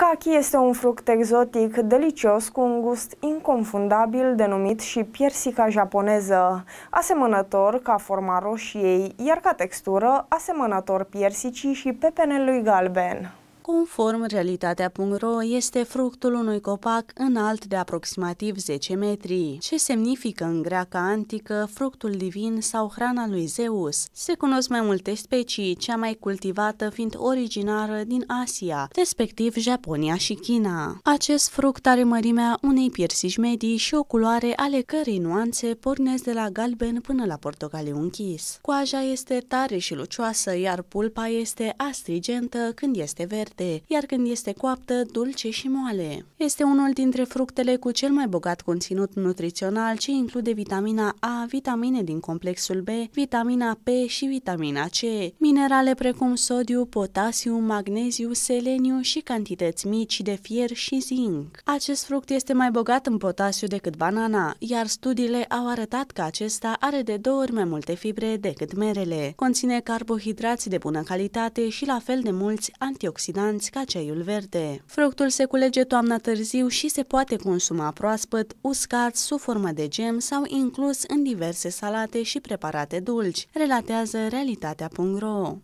Kaki este un fruct exotic delicios cu un gust inconfundabil denumit și piersica japoneză, asemănător ca forma roșiei, iar ca textură asemănător piersicii și pepenelui galben. Conform realitatea.ro, este fructul unui copac înalt de aproximativ 10 metri, ce semnifică în greaca antică fructul divin sau hrana lui Zeus. Se cunosc mai multe specii, cea mai cultivată fiind originară din Asia, respectiv Japonia și China. Acest fruct are mărimea unei piersici medii și o culoare ale cărei nuanțe pornesc de la galben până la portocaliu închis. Coaja este tare și lucioasă, iar pulpa este astrigentă când este verde uscate, iar când este coaptă, dulce și moale. Este unul dintre fructele cu cel mai bogat conținut nutrițional ce include vitamina A, vitamine din complexul B, vitamina P și vitamina C, minerale precum sodiu, potasiu, magneziu, seleniu și cantități mici de fier și zinc. Acest fruct este mai bogat în potasiu decât banana, iar studiile au arătat că acesta are de două ori mai multe fibre decât merele. Conține carbohidrați de bună calitate și la fel de mulți antioxidanți picanți ca ceiul verde. Fructul se culege toamna târziu și se poate consuma proaspăt, uscat, sub formă de gem sau inclus în diverse salate și preparate dulci, relatează realitatea.ro.